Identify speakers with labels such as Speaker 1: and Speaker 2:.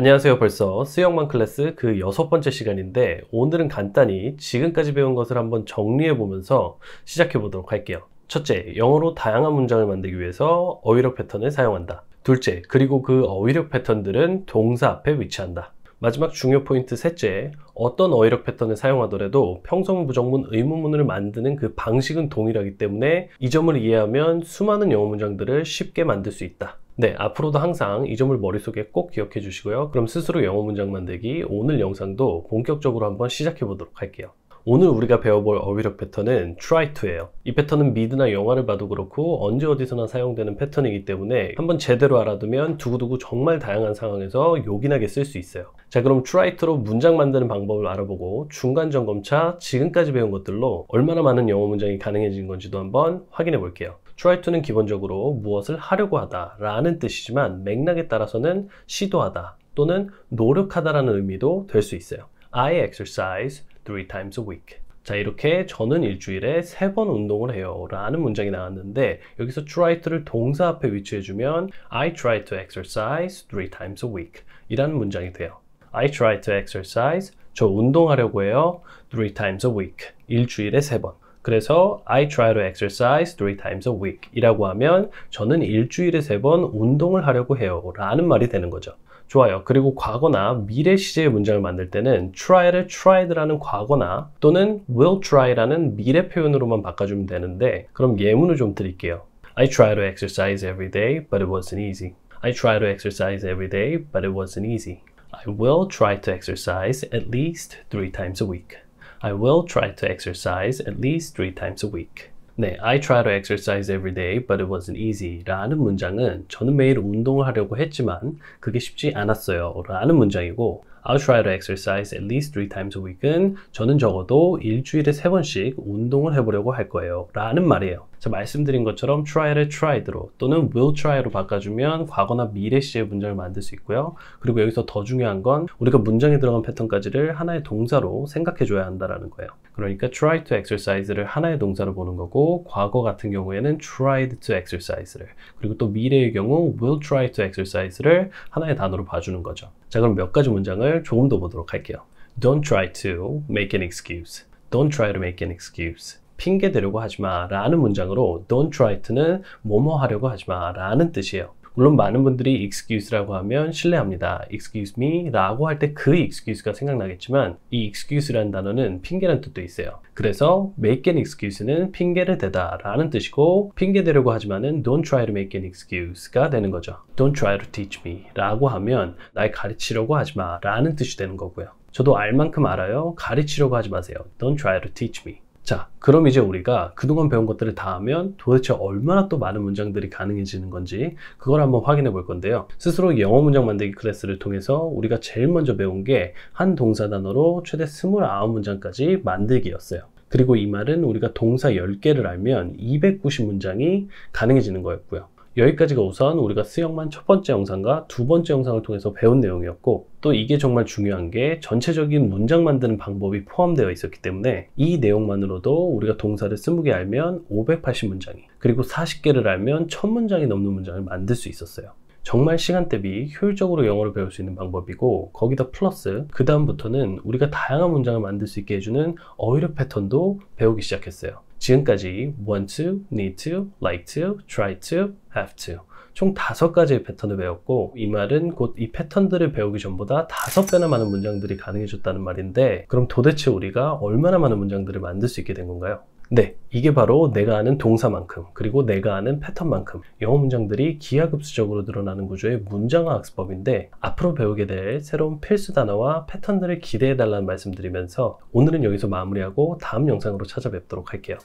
Speaker 1: 안녕하세요 벌써 수영만 클래스 그 여섯 번째 시간인데 오늘은 간단히 지금까지 배운 것을 한번 정리해 보면서 시작해 보도록 할게요 첫째, 영어로 다양한 문장을 만들기 위해서 어휘력 패턴을 사용한다 둘째, 그리고 그 어휘력 패턴들은 동사 앞에 위치한다 마지막 중요 포인트 셋째, 어떤 어휘력 패턴을 사용하더라도 평성 부정문 의문문을 만드는 그 방식은 동일하기 때문에 이 점을 이해하면 수많은 영어 문장들을 쉽게 만들 수 있다 네, 앞으로도 항상 이 점을 머릿속에 꼭 기억해 주시고요. 그럼 스스로 영어 문장 만들기 오늘 영상도 본격적으로 한번 시작해 보도록 할게요. 오늘 우리가 배워볼 어휘력 패턴은 try to예요. 이 패턴은 미드나 영화를 봐도 그렇고 언제 어디서나 사용되는 패턴이기 때문에 한번 제대로 알아두면 두고두고 정말 다양한 상황에서 요긴하게 쓸 수 있어요. 자 그럼 try to로 문장 만드는 방법을 알아보고 중간 점검차 지금까지 배운 것들로 얼마나 많은 영어 문장이 가능해진 건지도 한번 확인해 볼게요. try to는 기본적으로 무엇을 하려고 하다 라는 뜻이지만 맥락에 따라서는 시도하다 또는 노력하다라는 의미도 될 수 있어요. I exercise three times a week. 자 이렇게 저는 일주일에 세 번 운동을 해요 라는 문장이 나왔는데 여기서 try to를 동사 앞에 위치해 주면 I try to exercise three times a week 이라는 문장이 돼요 I try to exercise 저 운동하려고 해요 three times a week 일주일에 세번 그래서 I try to exercise three times a week 이라고 하면 저는 일주일에 세 번 운동을 하려고 해요 라는 말이 되는 거죠. 좋아요. 그리고 과거나 미래 시제의 문장을 만들 때는 try를 tried라는 과거나 또는 will try라는 미래 표현으로만 바꿔주면 되는데 그럼 예문을 좀 드릴게요. I try to exercise every day, but it wasn't easy. I try to exercise every day, but it wasn't easy. I will try to exercise at least three times a week. I will try to exercise at least three times a week. 네, I try to exercise every day, but it wasn't easy. 라는 문장은 저는 매일 운동을 하려고 했지만 그게 쉽지 않았어요. 라는 문장이고 I'll try to exercise at least three times a week은 저는 적어도 일주일에 세 번씩 운동을 해보려고 할 거예요. 라는 말이에요. 자, 말씀드린 것처럼 try를 tried로 또는 will try로 바꿔주면 과거나 미래 시제 문장을 만들 수 있고요. 그리고 여기서 더 중요한 건 우리가 문장에 들어간 패턴까지를 하나의 동사로 생각해줘야 한다는 거예요. 그러니까 try to exercise를 하나의 동사로 보는 거고 과거 같은 경우에는 tried to exercise를 그리고 또 미래의 경우 will try to exercise를 하나의 단어로 봐주는 거죠. 자, 그럼 몇 가지 문장을 표현을 조금 더 보도록 할게요. Don't try to make an excuse. Don't try to make an excuse. 핑계 대려고 하지 마 라는 문장으로 don't try to는 뭐뭐 하려고 하지 마 라는 뜻이에요. 물론 많은 분들이 excuse라고 하면 실례합니다. excuse me 라고 할 때 그 excuse가 생각나겠지만 이 excuse라는 단어는 핑계란 뜻도 있어요. 그래서 make an excuse는 핑계를 대다 라는 뜻이고 핑계 대려고 하지만은 don't try to make an excuse가 되는 거죠. don't try to teach me 라고 하면 날 가르치려고 하지 마 라는 뜻이 되는 거고요. 저도 알 만큼 알아요. 가르치려고 하지 마세요. Don't try to teach me. 자, 그럼 이제 우리가 그동안 배운 것들을 다 하면 도대체 얼마나 또 많은 문장들이 가능해지는 건지 그걸 한번 확인해 볼 건데요. 스스로 영어 문장 만들기 클래스를 통해서 우리가 제일 먼저 배운 게 한 동사 단어로 최대 29문장까지 만들기였어요. 그리고 이 말은 우리가 동사 10개를 알면 290문장이 가능해지는 거였고요. 여기까지가 우선 우리가 수영만 첫 번째 영상과 두 번째 영상을 통해서 배운 내용이었고 또 이게 정말 중요한 게 전체적인 문장 만드는 방법이 포함되어 있었기 때문에 이 내용만으로도 우리가 동사를 20개 알면 580문장이 그리고 40개를 알면 1000문장이 넘는 문장을 만들 수 있었어요. 정말 시간 대비 효율적으로 영어를 배울 수 있는 방법이고 거기다 플러스 그 다음부터는 우리가 다양한 문장을 만들 수 있게 해주는 어휘력 패턴도 배우기 시작했어요. 지금까지 want to, need to, like to, try to, have to 총 다섯 가지의 패턴을 배웠고 이 말은 곧 이 패턴들을 배우기 전보다 다섯 배나 많은 문장들이 가능해졌다는 말인데 그럼 도대체 우리가 얼마나 많은 문장들을 만들 수 있게 된 건가요? 네, 이게 바로 내가 아는 동사만큼 그리고 내가 아는 패턴만큼 영어 문장들이 기하급수적으로 늘어나는 구조의 문장화 학습법인데 앞으로 배우게 될 새로운 필수 단어와 패턴들을 기대해 달라는 말씀드리면서 오늘은 여기서 마무리하고 다음 영상으로 찾아뵙도록 할게요.